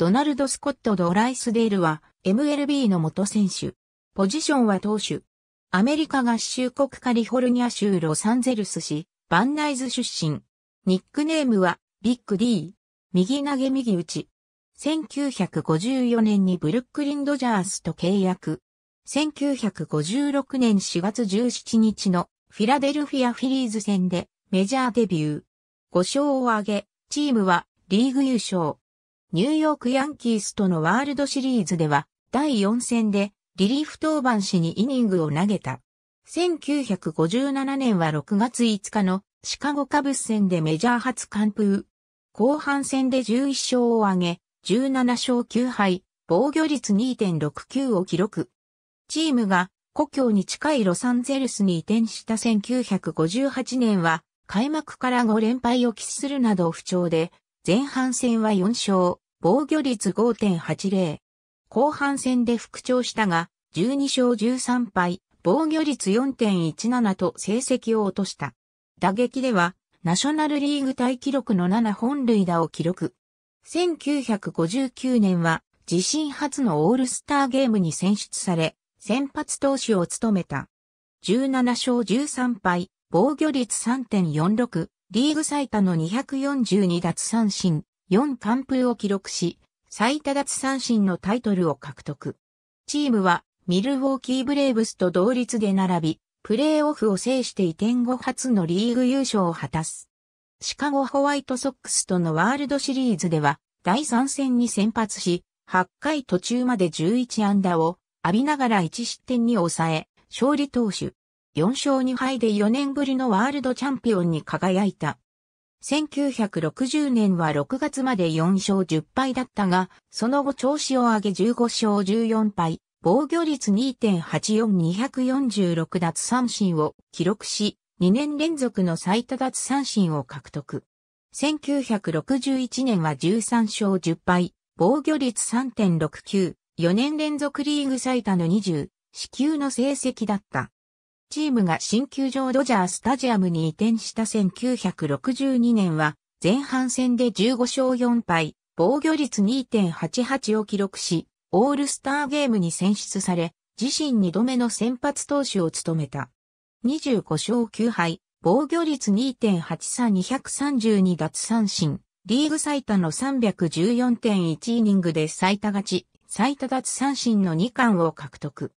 ドナルド・スコット・ド・ライスデールは MLB の元選手。ポジションは投手。アメリカ合衆国カリフォルニア州ロサンゼルス市、バンナイズ出身。ニックネームはビッグディー。右投げ右打ち。1954年にブルックリン・ドジャースと契約。1956年4月17日のフィラデルフィア・フィリーズ戦でメジャーデビュー。5勝を挙げ、チームはリーグ優勝、ニューヨークヤンキースとのワールドシリーズでは、第4戦でリリーフ登板しにイニングを投げた。1957年は6月5日のシカゴカブス戦でメジャー初完封。後半戦で11勝を挙げ、17勝9敗、防御率2.69を記録。チームが故郷に近いロサンゼルスに移転した1958年は開幕から5連敗を喫するなど不調で、前半戦は4勝、防御率5.80。後半戦で復調したが、12勝13敗、防御率4.17と成績を落とした。打撃では、ナショナルリーグ大記録の7本塁打を記録。1959年は、自身初のオールスターゲームに選出され、先発投手を務めた。17勝13敗、防御率3.46、リーグ最多の242奪三振、4完封を記録し、最多奪三振のタイトルを獲得。チームはミルウォーキーブレーブスと同率で並び、プレーオフを制して移転後初のリーグ優勝を果たす。シカゴホワイトソックスとのワールドシリーズでは、第3戦に先発し、8回途中まで11安打を浴びながら1失点に抑え、勝利投手。4勝2敗で4年ぶりのワールドチャンピオンに輝いた。1960年は6月まで4勝10敗だったが、その後調子を上げ15勝14敗、防御率2.84246奪三振を記録し、2年連続の最多奪三振を獲得。1961年は13勝10敗、防御率3.69、4年連続リーグ最多の20、支給の成績だった。チームが新球場ドジャースタジアムに移転した1962年は、前半戦で15勝4敗、防御率2.88を記録し、オールスターゲームに選出され、自身2度目の先発投手を務めた。25勝9敗、防御率2.83232奪三振、リーグ最多の314.1イニングで最多勝ち、最多奪三振の2冠を獲得。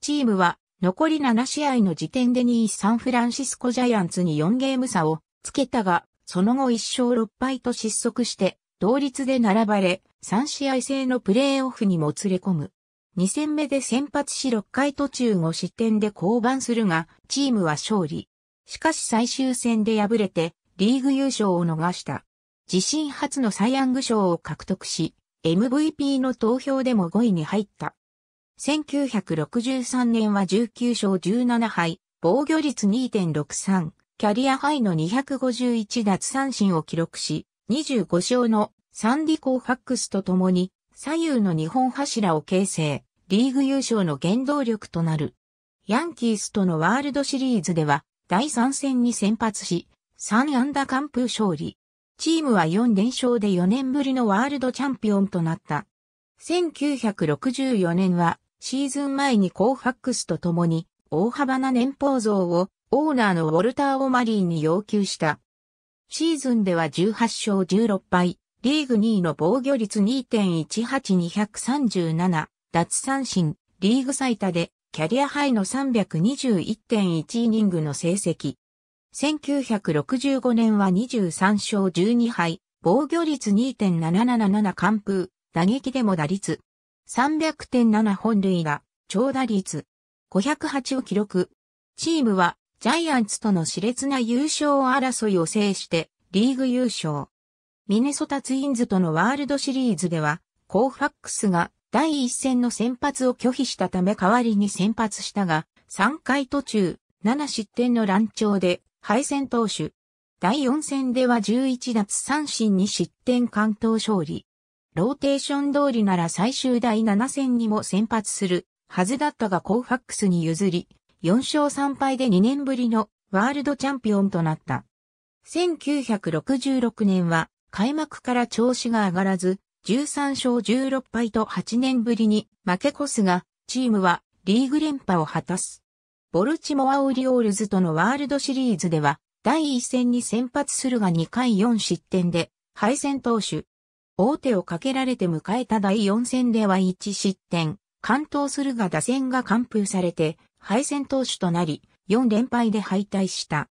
チームは残り7試合の時点で2位サンフランシスコジャイアンツに4ゲーム差をつけたが、その後1勝6敗と失速して、同率で並ばれ、3試合制のプレーオフにもつれ込む。2戦目で先発し6回途中5失点で降板するが、チームは勝利。しかし最終戦で敗れて、リーグ優勝を逃した。自身初のサイヤング賞を獲得し、MVP の投票でも5位に入った。1963年は19勝17敗、防御率2.63、キャリアハイの251奪三振を記録し、25勝のサンディ・コーファックスと共に左右の日本柱を形成、リーグ優勝の原動力となる。ヤンキースとのワールドシリーズでは第3戦に先発し、3安打完封勝利。チームは4連勝で4年ぶりのワールドチャンピオンとなった。1964年はシーズン前にコーファックスと共に大幅な年俸増をオーナーのウォルター・オマリーに要求した。シーズンでは18勝16敗、リーグ2位の防御率2.18237、奪三振、リーグ最多でキャリアハイの321.1イニングの成績。1965年は23勝12敗、防御率2.777完封、打撃でも打率300.7本塁打、長打率、508を記録。チームはジャイアンツとの熾烈な優勝争いを制してリーグ優勝。ミネソタツインズとのワールドシリーズでは、コーファックスが第一戦の先発を拒否したため代わりに先発したが、3回途中、7失点の乱調で敗戦投手。第4戦では11奪三振に失点完投勝利。ローテーション通りなら最終第7戦にも先発するはずだったがコーファックスに譲り、4勝3敗で2年ぶりのワールドチャンピオンとなった。1966年は開幕から調子が上がらず、13勝16敗と8年ぶりに負け越すが、チームはリーグ連覇を果たす。ボルチモアオリオールズとのワールドシリーズでは、第1戦に先発するが2回4失点で、敗戦投手、大手をかけられて迎えた第4戦では1失点、完投するが打線が完封されて、敗戦投手となり、4連敗で敗退した。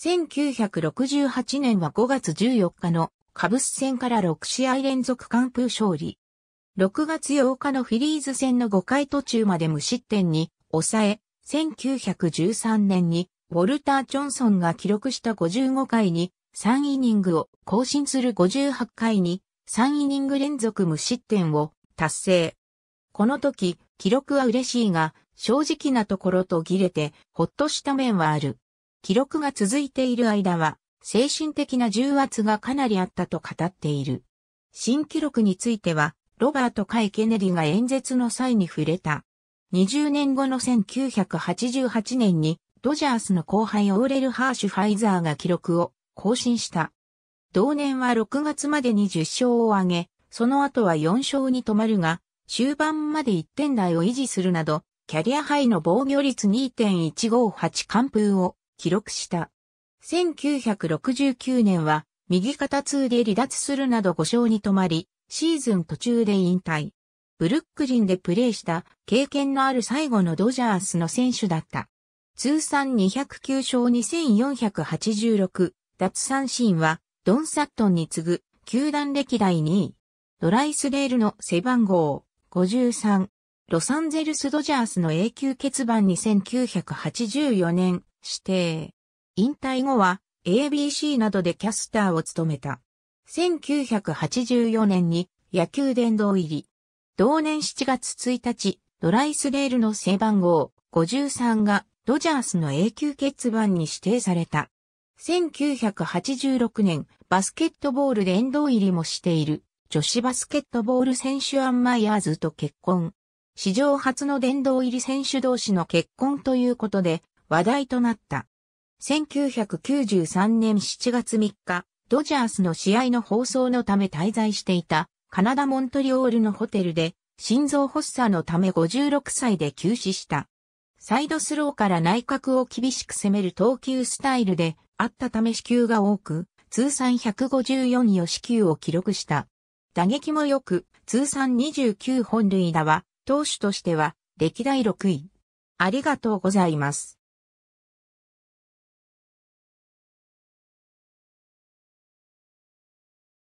1968年は5月14日のカブス戦から6試合連続完封勝利。6月8日のフィリーズ戦の5回途中まで無失点に抑え、1913年にウォルター・ジョンソンが記録した55回に3イニングを更新する58回に3イニング連続無失点を達成。この時、記録は嬉しいが、正直なところと切れて、ほっとした面はある。記録が続いている間は、精神的な重圧がかなりあったと語っている。新記録については、ロバート・カイ・ケネディが演説の際に触れた。20年後の1988年に、ドジャースの後輩オーレル・ハーシュ・ファイザーが記録を更新した。同年は6月までに10勝を挙げ、その後は4勝に止まるが、終盤まで1点台を維持するなど、キャリアハイの防御率2.158完封を記録した。1969年は右肩痛で離脱するなど5勝に止まり、シーズン途中で引退。ブルックリンでプレーした経験のある最後のドジャースの選手だった。通算209勝2486奪三振はドン・サットンに次ぐ、球団歴代2位。ドライスデールの背番号、53。ロサンゼルス・ドジャースの永久欠番1 9 8 4年、指定。引退後は、ABC などでキャスターを務めた。1984年に野球殿堂入り。同年7月1日、ドライスレールの背番号53がドジャースの永久欠番に指定された。1986年、バスケットボールで殿堂入りもしている、女子バスケットボール選手アン・マイヤーズと結婚。史上初の殿堂入り選手同士の結婚ということで、話題となった。1993年7月3日、ドジャースの試合の放送のため滞在していた、カナダ・モントリオールのホテルで、心臓発作のため56歳で急死した。サイドスローから内角を厳しく攻める投球スタイルで、あったため死球が多く、通算154よ死球を記録した。打撃も良く、通算29本塁打は、投手としては、歴代6位。ありがとうございます。